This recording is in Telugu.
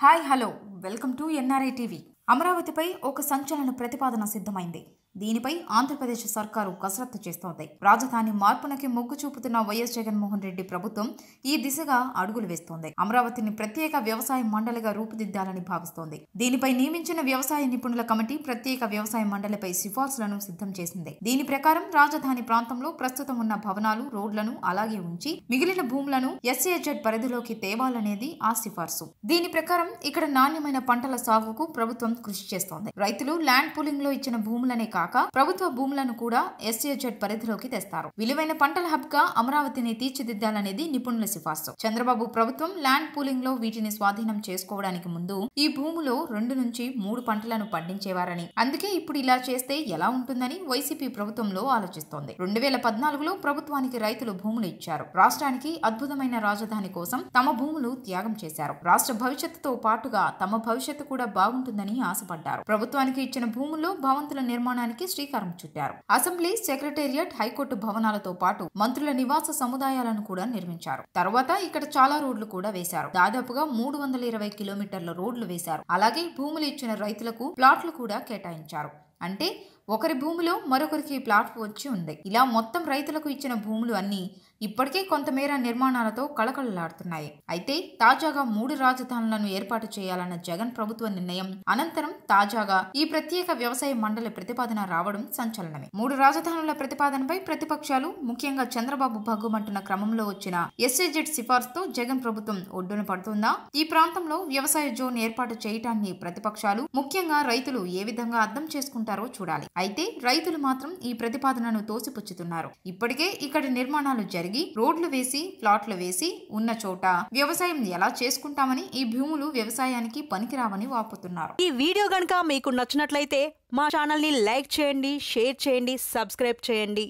hi hello welcome to NRI TV అమరావతిపై ఒక సంచలన ప్రతిపాదన సిద్ధమైంది దీనిపై ఆంధ్రప్రదేశ్ సర్కారు కసరత్తు చేస్తోంది రాజధాని మార్పునకి మొగ్గు చూపుతున్న వైఎస్ జగన్మోహన్ రెడ్డి ప్రభుత్వం ఈ దిశగా అడుగులు వేస్తోంది అమరావతిని ప్రత్యేక వ్యవసాయ మండలిగా రూపుదిద్దాలని భావిస్తోంది దీనిపై నియమించిన వ్యవసాయ నిపుణుల కమిటీ ప్రత్యేక వ్యవసాయ మండలిపై సిఫార్సులను సిద్ధం చేసింది దీని ప్రకారం రాజధాని ప్రాంతంలో ప్రస్తుతం ఉన్న భవనాలు రోడ్లను అలాగే ఉంచి మిగిలిన భూములను ఎస్ఏజెడ్ పరిధిలోకి తేవాలనేది ఆ సిఫార్సు దీని ప్రకారం ఇక్కడ నాణ్యమైన పంటల సాగుకు ప్రభుత్వం కృషి చేస్తోంది రైతులు ల్యాండ్ పూలింగ్ లో ఇచ్చిన భూములనే కాకుండా కాక ప్రభుత్వ భూములను కూడా ఎస్ఏజెడ్ పరిధిలోకి తెస్తారు విలువైన పంటల హబ్ గా అమరావతిని తీర్చిదిద్దాలనేది నిపుణుల సిఫార్సు చంద్రబాబు ప్రభుత్వం ల్యాండ్ పూలింగ్ లో వీటిని స్వాధీనం చేసుకోవడానికి ముందు ఈ భూములో రెండు నుంచి మూడు పంటలను పండించేవారని అందుకే ఇప్పుడు ఇలా చేస్తే ఎలా ఉంటుందని వైసీపీ ప్రభుత్వంలో ఆలోచిస్తోంది రెండు వేల పద్నాలుగులో ప్రభుత్వానికి రైతులు భూములు ఇచ్చారు రాష్ట్రానికి అద్భుతమైన రాజధాని కోసం తమ భూములు త్యాగం చేశారు రాష్ట్ర భవిష్యత్తుతో పాటుగా తమ భవిష్యత్తు కూడా బాగుంటుందని ఆశపడ్డారు ప్రభుత్వానికి ఇచ్చిన భూముల్లో భవంతుల నిర్మాణానికి నిర్మాణానికి శ్రీకారం చుట్టారు అసెంబ్లీ సెక్రటేరియట్ హైకోర్టు భవనాలతో పాటు మంత్రుల నివాస సముదాయాలను కూడా నిర్మించారు తర్వాత ఇక్కడ చాలా రోడ్లు కూడా వేశారు దాదాపుగా మూడు వందల ఇరవై కిలోమీటర్ల రోడ్లు వేశారు అలాగే భూములు ఇచ్చిన రైతులకు ప్లాట్లు కూడా కేటాయించారు అంటే ఒకరి భూమిలో మరొకరికి ప్లాట్ వచ్చి ఉంది ఇలా మొత్తం రైతులకు ఇచ్చిన భూములు అన్ని ఇప్పటికే కొంతమేర నిర్మాణాలతో కళకళలాడుతున్నాయి అయితే తాజాగా మూడు రాజధానులను ఏర్పాటు చేయాలన్న జగన్ ప్రభుత్వ నిర్ణయం అనంతరం తాజాగా ఈ ప్రత్యేక వ్యవసాయ మండలి ప్రతిపాదన రావడం సంచలనమే మూడు రాజధానుల ప్రతిపాదనపై ప్రతిపక్షాలు ముఖ్యంగా చంద్రబాబు భగ్గుమంటున్న క్రమంలో వచ్చిన ఎస్ఏజెడ్ సిఫార్సుతో జగన్ ప్రభుత్వం ఒడ్డున పడుతుందా ఈ ప్రాంతంలో వ్యవసాయ జోన్ ఏర్పాటు చేయటాన్ని ప్రతిపక్షాలు ముఖ్యంగా రైతులు ఏ విధంగా అర్థం చేసుకుంటారో చూడాలి అయితే రైతులు మాత్రం ఈ ప్రతిపాదనను తోసిపుచ్చుతున్నారు ఇప్పటికే ఇక్కడ నిర్మాణాలు జరిగి జరిగి రోడ్లు వేసి ప్లాట్లు వేసి ఉన్న చోట వ్యవసాయం ఎలా చేసుకుంటామని ఈ భూములు వ్యవసాయానికి పనికిరావని వాపుతున్నారు ఈ వీడియో గనక మీకు నచ్చినట్లయితే మా ఛానల్ ని లైక్ చేయండి షేర్ చేయండి సబ్స్క్రైబ్ చేయండి